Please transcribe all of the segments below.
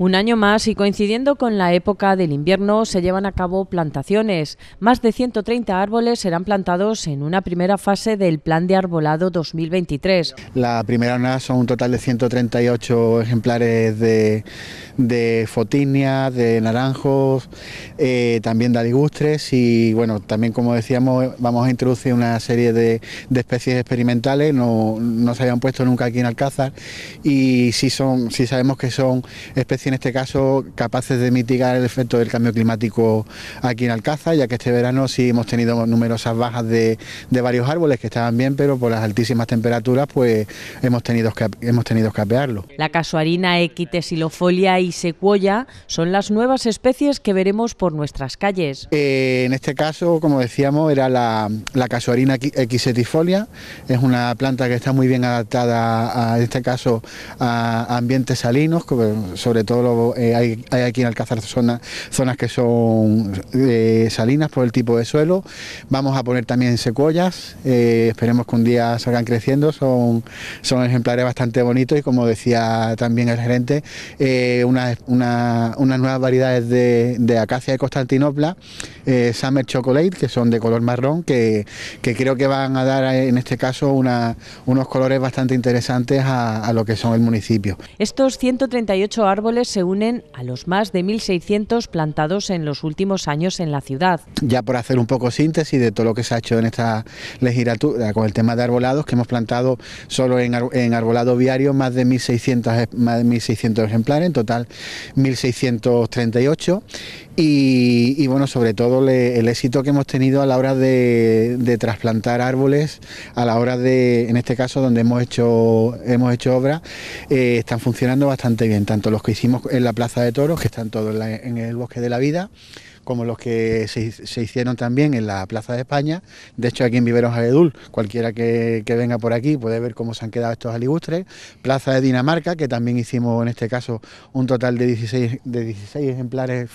Un año más y coincidiendo con la época del invierno se llevan a cabo plantaciones. Más de 130 árboles serán plantados en una primera fase del Plan de Arbolado 2023. La primera una son un total de 138 ejemplares de, de de naranjos, eh, también de aligustres y bueno, también como decíamos vamos a introducir una serie de, especies experimentales, no, se habían puesto nunca aquí en Alcázar y son, sí sabemos que son especies en este caso capaces de mitigar el efecto del cambio climático aquí en Alcázar, ya que este verano sí hemos tenido numerosas bajas de, varios árboles que estaban bien, pero por las altísimas temperaturas pues hemos tenido que, hemos tenido apearlo. La casuarina, equitesilofolia y secuoya son las nuevas especies que veremos por nuestras calles. Eh, en este caso, como decíamos, era la, la casuarina equisetifolia, es una planta que está muy bien adaptada a, este caso a ambientes salinos, sobre todo eh, hay, aquí en Alcázar zonas que son eh, salinas por el tipo de suelo. Vamos a poner también secuoyas, eh, esperemos que un día salgan creciendo, son, son ejemplares bastante bonitos y como decía también el gerente, unas nuevas variedades de, acacia de Constantinopla, Summer Chocolate, que son de color marrón, que, creo que van a dar en este caso unos colores bastante interesantes a lo que son el municipio. Estos 138 árboles se unen a los más de 1.600 plantados en los últimos años en la ciudad. Ya por hacer un poco síntesis de todo lo que se ha hecho en esta legislatura con el tema de arbolados, que hemos plantado solo en, arbolado viario más de más de 1.600 ejemplares, en total 1.638 y, bueno, sobre todo el éxito que hemos tenido a la hora de, trasplantar árboles, a la hora de, en este caso donde hemos hecho, hemos hecho obras, eh, están funcionando bastante bien, tanto los que hicimos en la Plaza de Toros, que están todos en el Bosque de la Vida, como los que se, hicieron también en la Plaza de España. De hecho, aquí en Viveros Aguedul... cualquiera que, venga por aquí puede ver cómo se han quedado estos aligustres. Plaza de Dinamarca, que también hicimos en este caso un total de 16, de 16 ejemplares,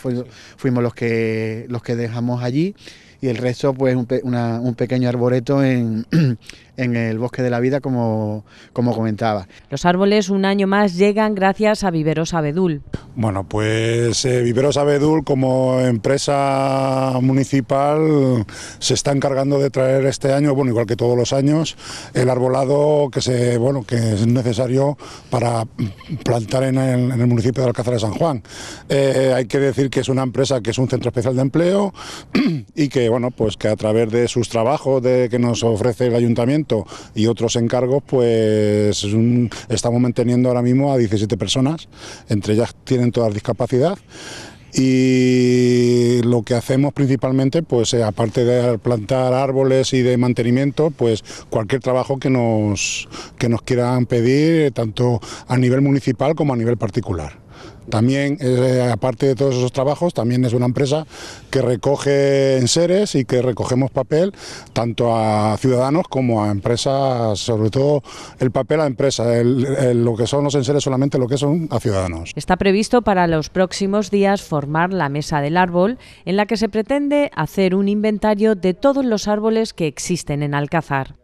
fuimos los que, los que dejamos allí. Y el resto, pues un, un pequeño arboreto en, en el bosque de la vida, como, como comentaba. Los árboles un año más llegan gracias a Viveros Abedul. Bueno, pues eh, Viveros Abedul como empresa municipal se está encargando de traer este año, bueno, igual que todos los años, el arbolado que, se, bueno, que es necesario para plantar en el, municipio de Alcázar de San Juan. Eh, hay que decir que es una empresa que es un centro especial de empleo y que, bueno, pues que a través de sus trabajos de, que nos ofrece el ayuntamiento, y otros encargos, pues estamos manteniendo ahora mismo a 17 personas, entre ellas tienen todas discapacidad y lo que hacemos principalmente, pues eh, aparte de plantar árboles y de mantenimiento, pues cualquier trabajo que nos quieran pedir, tanto a nivel municipal como a nivel particular. También, eh, aparte de todos esos trabajos, también es una empresa que recoge enseres y que recogemos papel tanto a ciudadanos como a empresas, sobre todo el papel a empresas, lo que son los enseres solamente lo que son a ciudadanos. Está previsto para los próximos días formar la mesa del árbol en la que se pretende hacer un inventario de todos los árboles que existen en Alcázar.